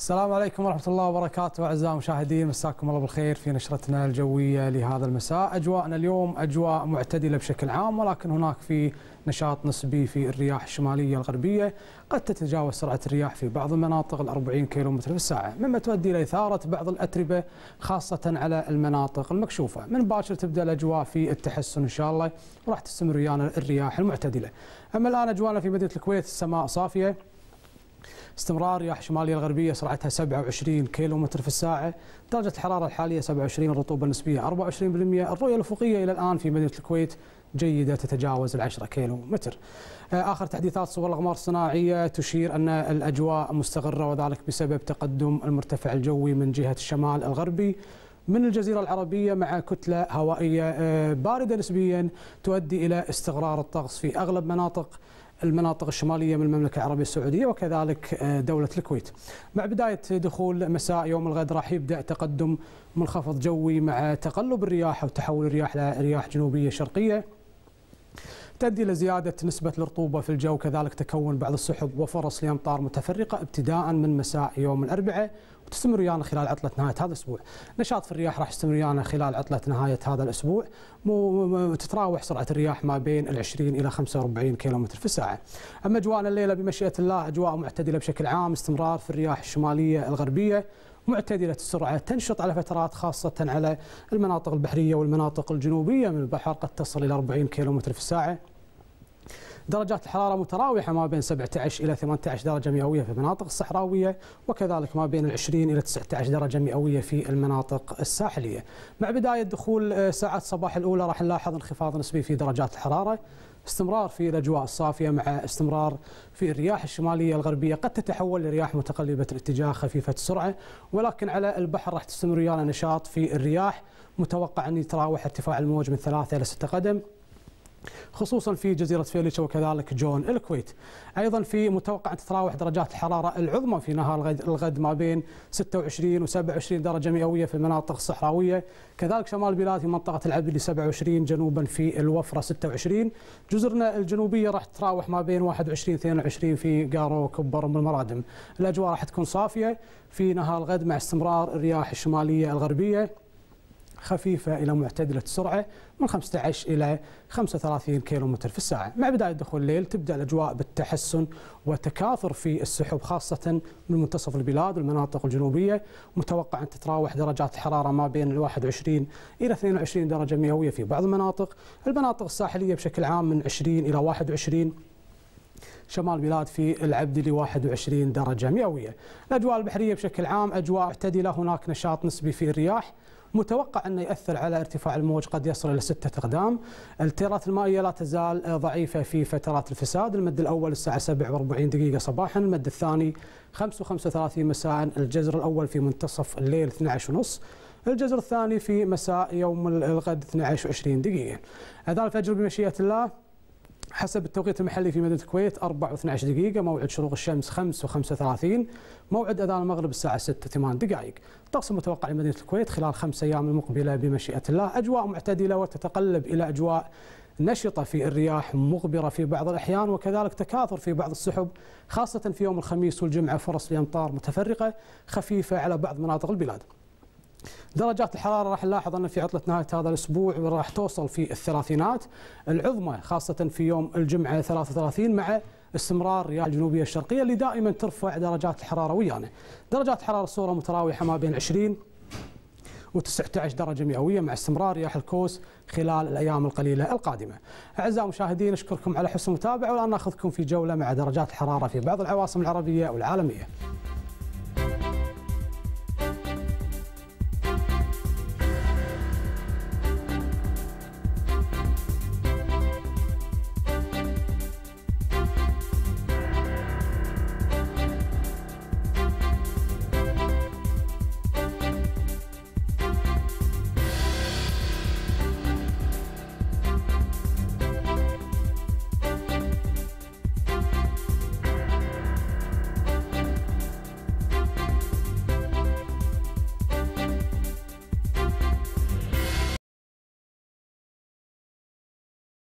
السلام عليكم ورحمة الله وبركاته أعزائي المشاهدين مساكم الله بالخير في نشرتنا الجوية لهذا المساء أجواءنا اليوم أجواء معتدلة بشكل عام ولكن هناك في نشاط نسبي في الرياح الشمالية الغربية قد تتجاوز سرعة الرياح في بعض المناطق الأربعين كيلومتر في الساعة مما تؤدي إلى إثارة بعض الأتربة خاصة على المناطق المكشوفة من باكر تبدأ الأجواء في التحسن إن شاء الله وراح تستمر ويانا الرياح المعتدلة أما الآن أجواءنا في مدينة الكويت السماء صافية استمرار رياح شمالية الغربية سرعتها 27 كيلو متر في الساعة درجة الحرارة الحالية 27 الرطوبة النسبية 24% الرؤية الأفقية إلى الآن في مدينة الكويت جيدة تتجاوز العشرة كيلو متر آه، آخر تحديثات صور الأقمار الصناعية تشير أن الأجواء مستقرة وذلك بسبب تقدم المرتفع الجوي من جهة الشمال الغربي من الجزيرة العربية مع كتلة هوائية آه، باردة نسبيا تؤدي إلى استقرار الطقس في أغلب مناطق المناطق الشمالية من المملكة العربية السعودية وكذلك آه، دولة الكويت مع بداية دخول مساء يوم الغد راح يبدأ تقدم منخفض جوي مع تقلب الرياح وتحول الرياح لرياح جنوبية شرقية تؤدي إلى زيادة نسبة الرطوبة في الجو كذلك تكون بعض السحب وفرص لأمطار متفرقة ابتداء من مساء يوم الأربعاء تستمر ويانا خلال عطله نهايه هذا الاسبوع نشاط في الرياح راح يستمر ويانا خلال عطله نهايه هذا الاسبوع مو تتراوح سرعه الرياح ما بين ال 20 الى 45 كيلومتر في الساعه اما اجواءنا الليله بمشيئه الله اجواء معتدله بشكل عام استمرار في الرياح الشماليه الغربيه معتدلة السرعة تنشط على فترات خاصة على المناطق البحرية والمناطق الجنوبية من البحر قد تصل إلى 40 كيلومتر في الساعة درجات الحرارة متراوحة ما بين 17 إلى 18 درجة مئوية في المناطق الصحراوية وكذلك ما بين 20 إلى 19 درجة مئوية في المناطق الساحلية مع بداية دخول آه، ساعات الصباح الأولى راح نلاحظ انخفاض نسبي في درجات الحرارة استمرار في الاجواء الصافيه مع استمرار في الرياح الشماليه الغربيه قد تتحول لرياح متقلبه الاتجاه خفيفه السرعه ولكن على البحر راح تستمر ويانا نشاط في الرياح متوقع ان يتراوح ارتفاع الموج من ثلاثه الى سته قدم خصوصا في جزيرة فيليش وكذلك جون الكويت أيضا في متوقع أن تتراوح درجات الحرارة العظمى في نهار الغد ما بين 26 و 27 درجة مئوية في المناطق الصحراوية كذلك شمال البلاد في منطقة العبد 27 جنوبا في الوفرة 26 جزرنا الجنوبية راح تتراوح ما بين 21 22 في قارو وكبر المرادم الأجواء راح تكون صافية في نهار الغد مع استمرار الرياح الشمالية الغربية خفيفة إلى معتدلة السرعة من 15 إلى 35 كيلومتر في الساعة مع بداية دخول الليل تبدأ الأجواء بالتحسن وتكاثر في السحب خاصة من منتصف البلاد والمناطق الجنوبية متوقع أن تتراوح درجات الحرارة ما بين 21 إلى 22 درجة مئوية في بعض المناطق المناطق الساحلية بشكل عام من 20 إلى 21 شمال البلاد في العبدلي 21 درجة مئوية الأجواء البحرية بشكل عام أجواء معتدلة هناك نشاط نسبي في الرياح متوقع أن يأثر على ارتفاع الموج قد يصل إلى ستة أقدام التيارات المائية لا تزال ضعيفة في فترات الفساد المد الأول الساعة 47 دقيقة صباحا المد الثاني 35 مساء الجزر الأول في منتصف الليل 12 ونص الجزر الثاني في مساء يوم الغد 12 و20 دقيقة هذا الفجر بمشيئة الله حسب التوقيت المحلي في مدينة الكويت 4 و12 دقيقة موعد شروق الشمس 5 و35 موعد أذان المغرب الساعة 6 8 دقائق الطقس المتوقع لمدينة الكويت خلال خمس أيام المقبلة بمشيئة الله أجواء معتدلة وتتقلب إلى أجواء نشطة في الرياح مغبرة في بعض الأحيان وكذلك تكاثر في بعض السحب خاصة في يوم الخميس والجمعة فرص لأمطار متفرقة خفيفة على بعض مناطق البلاد درجات الحرارة راح نلاحظ أن في عطلة نهاية هذا الأسبوع راح توصل في الثلاثينات العظمى خاصة في يوم الجمعة 33 مع استمرار رياح الجنوبية الشرقية اللي دائما ترفع درجات الحرارة ويانا درجات الحرارة الصورة متراوحة ما بين 20 و19 درجة مئوية مع استمرار رياح الكوس خلال الأيام القليلة القادمة أعزائي المشاهدين أشكركم على حسن المتابعة والآن ناخذكم في جولة مع درجات الحرارة في بعض العواصم العربية والعالمية